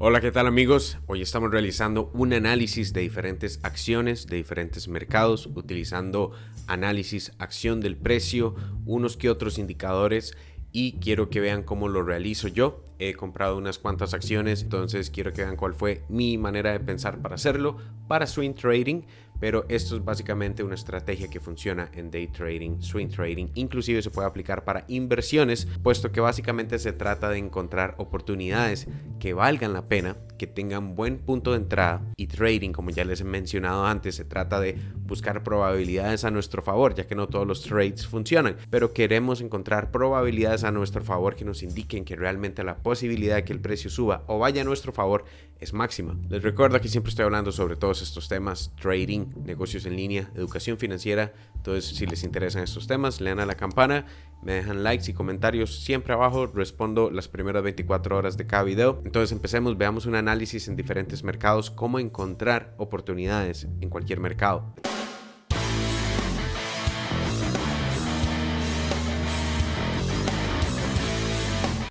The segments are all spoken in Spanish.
Hola, ¿qué tal amigos? Hoy estamos realizando un análisis de diferentes acciones, de diferentes mercados, utilizando análisis, acción del precio, unos que otros indicadores y quiero que vean cómo lo realizo yo. He comprado unas cuantas acciones, entonces quiero que vean cuál fue mi manera de pensar para hacerlo para swing trading, pero esto es básicamente una estrategia que funciona en day trading, swing trading, inclusive se puede aplicar para inversiones, puesto que básicamente se trata de encontrar oportunidades que valgan la pena, que tengan buen punto de entrada y trading, como ya les he mencionado antes, se trata de buscar probabilidades a nuestro favor, ya que no todos los trades funcionan, pero queremos encontrar probabilidades a nuestro favor que nos indiquen que realmente la posibilidad de que el precio suba o vaya a nuestro favor es máxima. Les recuerdo que siempre estoy hablando sobre todos estos temas, trading, negocios en línea, educación financiera. Entonces, si les interesan estos temas, lean a la campana, me dejan likes y comentarios siempre abajo, respondo las primeras 24 horas de cada video. Entonces, empecemos, veamos un análisis en diferentes mercados, cómo encontrar oportunidades en cualquier mercado.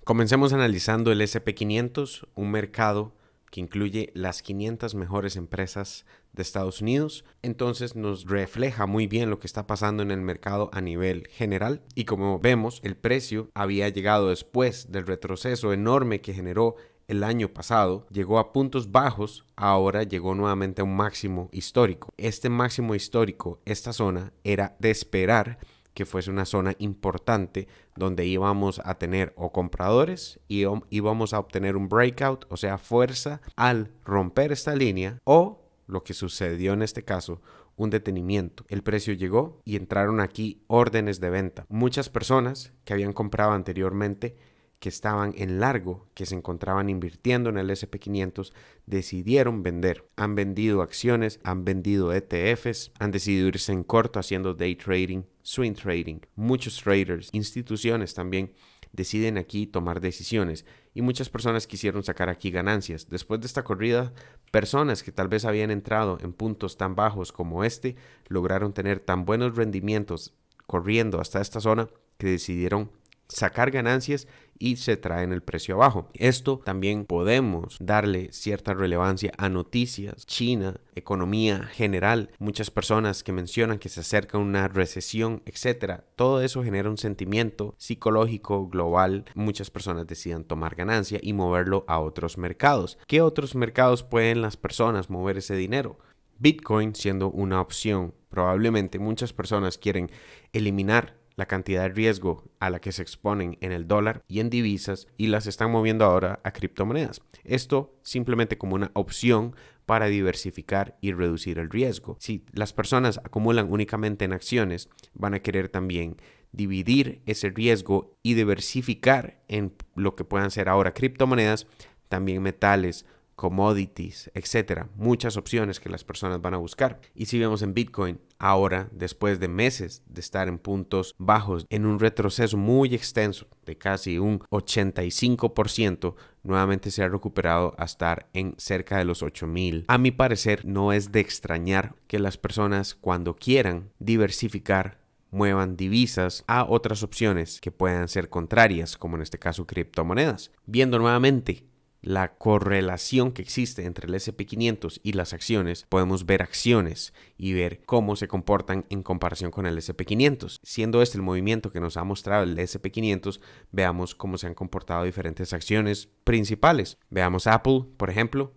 Comencemos analizando el SP500, un mercado que incluye las 500 mejores empresas de Estados Unidos. Entonces nos refleja muy bien lo que está pasando en el mercado a nivel general y como vemos el precio había llegado después del retroceso enorme que generó el año pasado, llegó a puntos bajos, ahora llegó nuevamente a un máximo histórico. Este máximo histórico, esta zona, era de esperar que fuese una zona importante donde íbamos a tener o compradores y íbamos a obtener un breakout, o sea, fuerza al romper esta línea o lo que sucedió en este caso, un detenimiento. El precio llegó y entraron aquí órdenes de venta. Muchas personas que habían comprado anteriormente que estaban en largo, que se encontraban invirtiendo en el SP500, decidieron vender. Han vendido acciones, han vendido ETFs, han decidido irse en corto haciendo day trading, swing trading. Muchos traders, instituciones también deciden aquí tomar decisiones y muchas personas quisieron sacar aquí ganancias. Después de esta corrida, personas que tal vez habían entrado en puntos tan bajos como este lograron tener tan buenos rendimientos corriendo hasta esta zona que decidieron sacar ganancias y se traen el precio abajo. Esto también podemos darle cierta relevancia a noticias, China, economía general, muchas personas que mencionan que se acerca una recesión, etcétera. Todo eso genera un sentimiento psicológico global. Muchas personas decidan tomar ganancia y moverlo a otros mercados. ¿Qué otros mercados pueden las personas mover ese dinero? Bitcoin siendo una opción. Probablemente muchas personas quieren eliminar la cantidad de riesgo a la que se exponen en el dólar y en divisas y las están moviendo ahora a criptomonedas. Esto simplemente como una opción para diversificar y reducir el riesgo. Si las personas acumulan únicamente en acciones, van a querer también dividir ese riesgo y diversificar en lo que puedan ser ahora criptomonedas, también metales, commodities, etcétera, muchas opciones que las personas van a buscar. Y si vemos en Bitcoin, ahora, después de meses de estar en puntos bajos, en un retroceso muy extenso de casi un 85%, nuevamente se ha recuperado a estar en cerca de los 8000. A mi parecer, no es de extrañar que las personas cuando quieran diversificar muevan divisas a otras opciones que puedan ser contrarias, como en este caso criptomonedas. Viendo nuevamente la correlación que existe entre el SP500 y las acciones, podemos ver acciones y ver cómo se comportan en comparación con el SP500. Siendo este el movimiento que nos ha mostrado el SP500, veamos cómo se han comportado diferentes acciones principales. Veamos Apple, por ejemplo.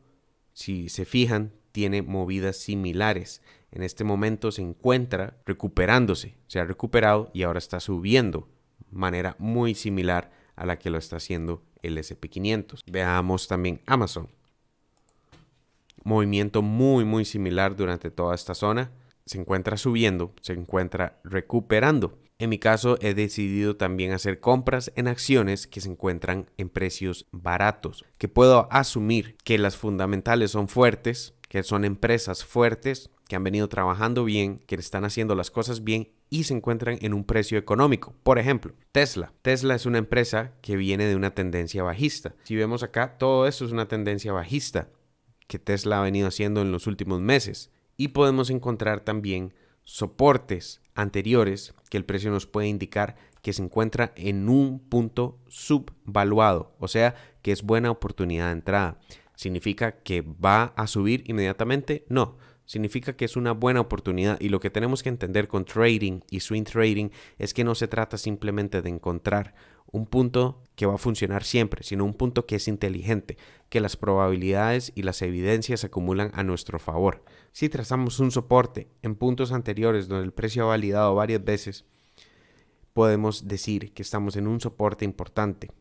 Si se fijan, tiene movidas similares. En este momento se encuentra recuperándose, se ha recuperado y ahora está subiendo. Manera muy similar a la que lo está haciendo el SP500. Veamos también Amazon. Movimiento muy, muy similar durante toda esta zona. Se encuentra subiendo, se encuentra recuperando. En mi caso he decidido también hacer compras en acciones que se encuentran en precios baratos, que puedo asumir que las fundamentales son fuertes, que son empresas fuertes, que han venido trabajando bien, que están haciendo las cosas bien y se encuentran en un precio económico. Por ejemplo, Tesla. Tesla es una empresa que viene de una tendencia bajista. Si vemos acá, todo esto es una tendencia bajista que Tesla ha venido haciendo en los últimos meses. Y podemos encontrar también soportes anteriores que el precio nos puede indicar que se encuentra en un punto subvaluado, o sea que es buena oportunidad de entrada. ¿Significa que va a subir inmediatamente? No. Significa que es una buena oportunidad y lo que tenemos que entender con trading y swing trading es que no se trata simplemente de encontrar un punto que va a funcionar siempre, sino un punto que es inteligente, que las probabilidades y las evidencias acumulan a nuestro favor. Si trazamos un soporte en puntos anteriores donde el precio ha validado varias veces, podemos decir que estamos en un soporte importante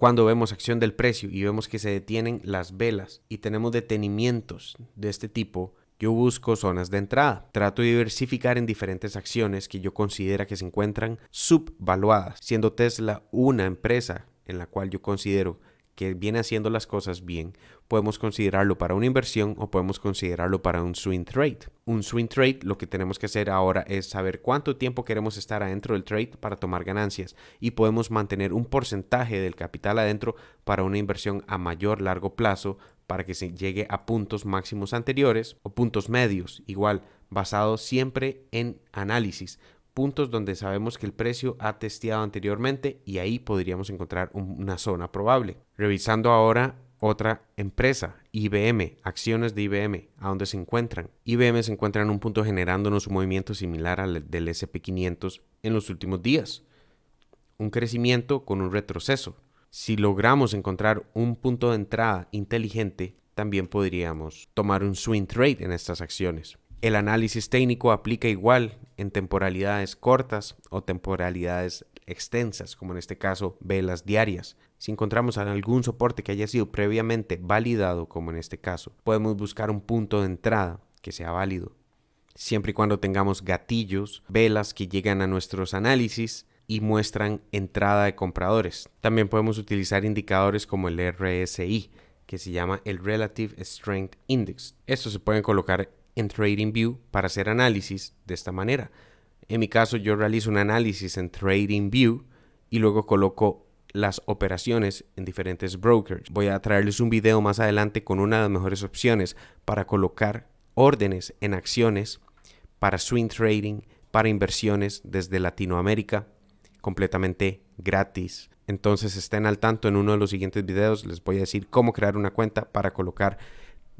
cuando vemos acción del precio y vemos que se detienen las velas y tenemos detenimientos de este tipo, yo busco zonas de entrada. Trato de diversificar en diferentes acciones que yo considera que se encuentran subvaluadas, siendo Tesla una empresa en la cual yo considero que viene haciendo las cosas bien, podemos considerarlo para una inversión o podemos considerarlo para un swing trade. Un swing trade lo que tenemos que hacer ahora es saber cuánto tiempo queremos estar adentro del trade para tomar ganancias y podemos mantener un porcentaje del capital adentro para una inversión a mayor largo plazo para que se llegue a puntos máximos anteriores o puntos medios, igual basado siempre en análisis, puntos donde sabemos que el precio ha testeado anteriormente y ahí podríamos encontrar una zona probable. Revisando ahora otra empresa, IBM, acciones de IBM, a dónde se encuentran. IBM se encuentra en un punto generándonos un movimiento similar al del SP500 en los últimos días. Un crecimiento con un retroceso. Si logramos encontrar un punto de entrada inteligente, también podríamos tomar un swing trade en estas acciones. El análisis técnico aplica igual en temporalidades cortas o temporalidades extensas, como en este caso velas diarias. Si encontramos algún soporte que haya sido previamente validado, como en este caso, podemos buscar un punto de entrada que sea válido. Siempre y cuando tengamos gatillos, velas que llegan a nuestros análisis y muestran entrada de compradores. También podemos utilizar indicadores como el RSI, que se llama el Relative Strength Index. Estos se pueden colocar en TradingView para hacer análisis de esta manera. En mi caso yo realizo un análisis en TradingView y luego coloco las operaciones en diferentes brokers. Voy a traerles un video más adelante con una de las mejores opciones para colocar órdenes en acciones para swing trading, para inversiones desde Latinoamérica, completamente gratis. Entonces estén al tanto en uno de los siguientes videos, les voy a decir cómo crear una cuenta para colocar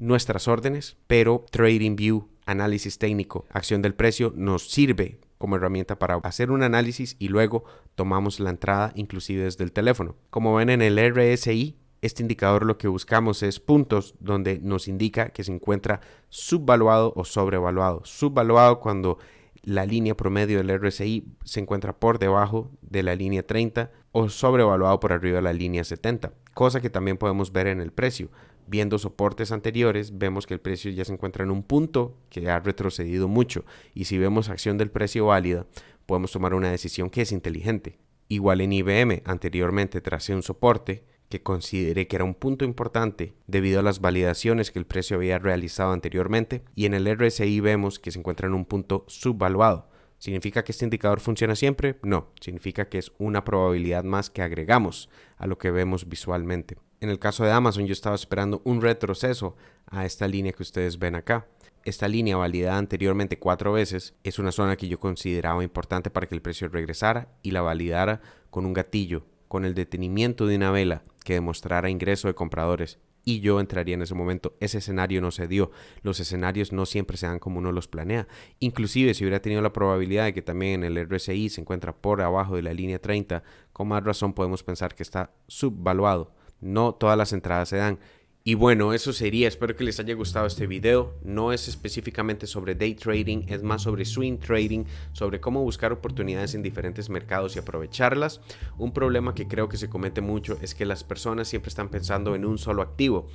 nuestras órdenes, pero TradingView, análisis técnico, acción del precio, nos sirve como herramienta para hacer un análisis y luego tomamos la entrada inclusive desde el teléfono. Como ven en el RSI, este indicador lo que buscamos es puntos donde nos indica que se encuentra subvaluado o sobrevaluado. Subvaluado cuando la línea promedio del RSI se encuentra por debajo de la línea 30 o sobrevaluado por arriba de la línea 70, cosa que también podemos ver en el precio viendo soportes anteriores, vemos que el precio ya se encuentra en un punto que ha retrocedido mucho. Y si vemos acción del precio válida, podemos tomar una decisión que es inteligente. Igual en IBM, anteriormente tracé un soporte que consideré que era un punto importante debido a las validaciones que el precio había realizado anteriormente y en el RSI vemos que se encuentra en un punto subvaluado. ¿Significa que este indicador funciona siempre? No, significa que es una probabilidad más que agregamos a lo que vemos visualmente. En el caso de Amazon yo estaba esperando un retroceso a esta línea que ustedes ven acá. Esta línea validada anteriormente cuatro veces es una zona que yo consideraba importante para que el precio regresara y la validara con un gatillo, con el detenimiento de una vela que demostrara ingreso de compradores y yo entraría en ese momento. Ese escenario no se dio. Los escenarios no siempre se dan como uno los planea. Inclusive si hubiera tenido la probabilidad de que también en el RSI se encuentra por abajo de la línea 30, con más razón podemos pensar que está subvaluado. No todas las entradas se dan. Y bueno, eso sería, espero que les haya gustado este video, no es específicamente sobre day trading, es más sobre swing trading, sobre cómo buscar oportunidades en diferentes mercados y aprovecharlas. Un problema que creo que se comete mucho es que las personas siempre están pensando en un solo activo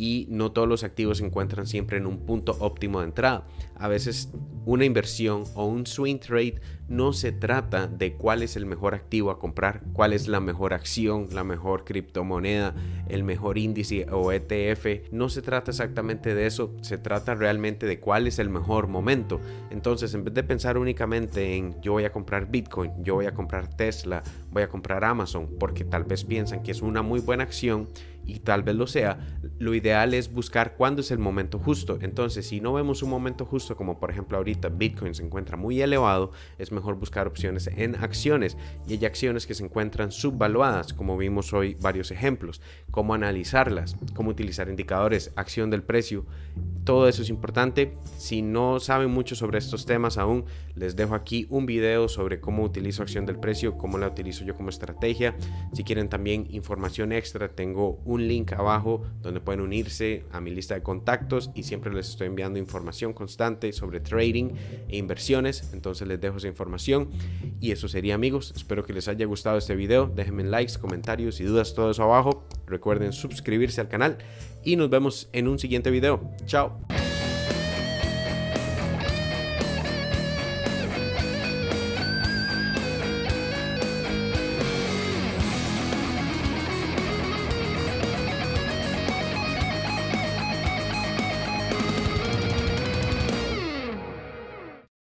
y no todos los activos se encuentran siempre en un punto óptimo de entrada. A veces una inversión o un swing trade no se trata de cuál es el mejor activo a comprar, cuál es la mejor acción, la mejor criptomoneda, el mejor índice o ETF. No se trata exactamente de eso, se trata realmente de cuál es el mejor momento. Entonces, en vez de pensar únicamente en yo voy a comprar Bitcoin, yo voy a comprar Tesla, voy a comprar Amazon, porque tal vez piensan que es una muy buena acción y tal vez lo sea, lo ideal es buscar cuándo es el momento justo. Entonces, si no vemos un momento justo, como por ejemplo ahorita Bitcoin se encuentra muy elevado, es mejor buscar opciones en acciones. Y hay acciones que se encuentran subvaluadas, como vimos hoy varios ejemplos. Cómo analizarlas, cómo utilizar indicadores, acción del precio. Todo eso es importante. Si no saben mucho sobre estos temas aún, les dejo aquí un video sobre cómo utilizo acción del precio, cómo la utilizo yo como estrategia. Si quieren también información extra, tengo un link abajo donde pueden unirse a mi lista de contactos y siempre les estoy enviando información constante sobre trading e inversiones. Entonces les dejo esa información y eso sería amigos. Espero que les haya gustado este video. Déjenme likes, comentarios y dudas, todo eso abajo. Recuerden suscribirse al canal y nos vemos en un siguiente video. Chao.